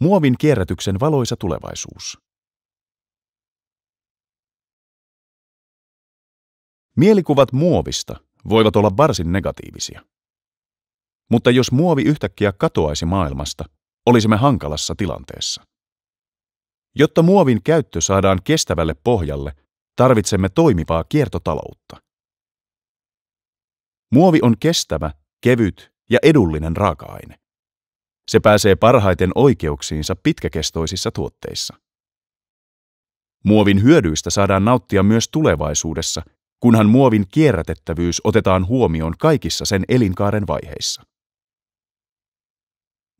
Muovin kierrätyksen valoisa tulevaisuus. Mielikuvat muovista voivat olla varsin negatiivisia. Mutta jos muovi yhtäkkiä katoaisi maailmasta, olisimme hankalassa tilanteessa. Jotta muovin käyttö saadaan kestävälle pohjalle, tarvitsemme toimivaa kiertotaloutta. Muovi on kestävä, kevyt ja edullinen raaka-aine. Se pääsee parhaiten oikeuksiinsa pitkäkestoisissa tuotteissa. Muovin hyödyistä saadaan nauttia myös tulevaisuudessa, kunhan muovin kierrätettävyys otetaan huomioon kaikissa sen elinkaaren vaiheissa.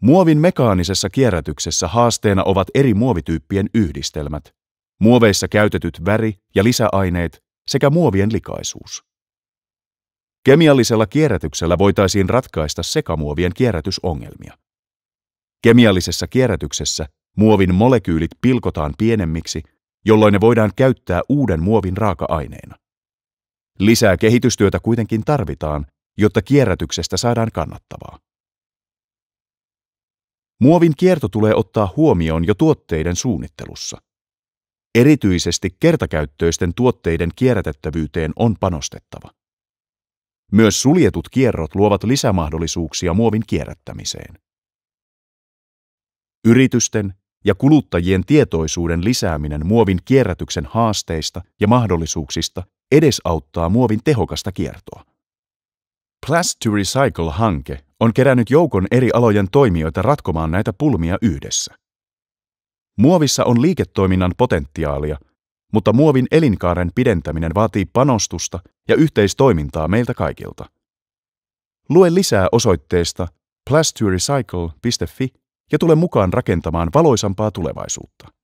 Muovin mekaanisessa kierrätyksessä haasteena ovat eri muovityyppien yhdistelmät, muoveissa käytetyt väri- ja lisäaineet sekä muovien likaisuus. Kemiallisella kierrätyksellä voitaisiin ratkaista sekamuovien kierrätysongelmia. Kemiallisessa kierrätyksessä muovin molekyylit pilkotaan pienemmiksi, jolloin ne voidaan käyttää uuden muovin raaka-aineena. Lisää kehitystyötä kuitenkin tarvitaan, jotta kierrätyksestä saadaan kannattavaa. Muovin kierto tulee ottaa huomioon jo tuotteiden suunnittelussa. Erityisesti kertakäyttöisten tuotteiden kierrätettävyyteen on panostettava. Myös suljetut kierrot luovat lisämahdollisuuksia muovin kierrättämiseen. Yritysten ja kuluttajien tietoisuuden lisääminen muovin kierrätyksen haasteista ja mahdollisuuksista edesauttaa muovin tehokasta kiertoa. Plast to Recycle-hanke on kerännyt joukon eri alojen toimijoita ratkomaan näitä pulmia yhdessä. Muovissa on liiketoiminnan potentiaalia, mutta muovin elinkaaren pidentäminen vaatii panostusta ja yhteistoimintaa meiltä kaikilta. Lue lisää osoitteesta plasturecycle.fi ja tule mukaan rakentamaan valoisampaa tulevaisuutta.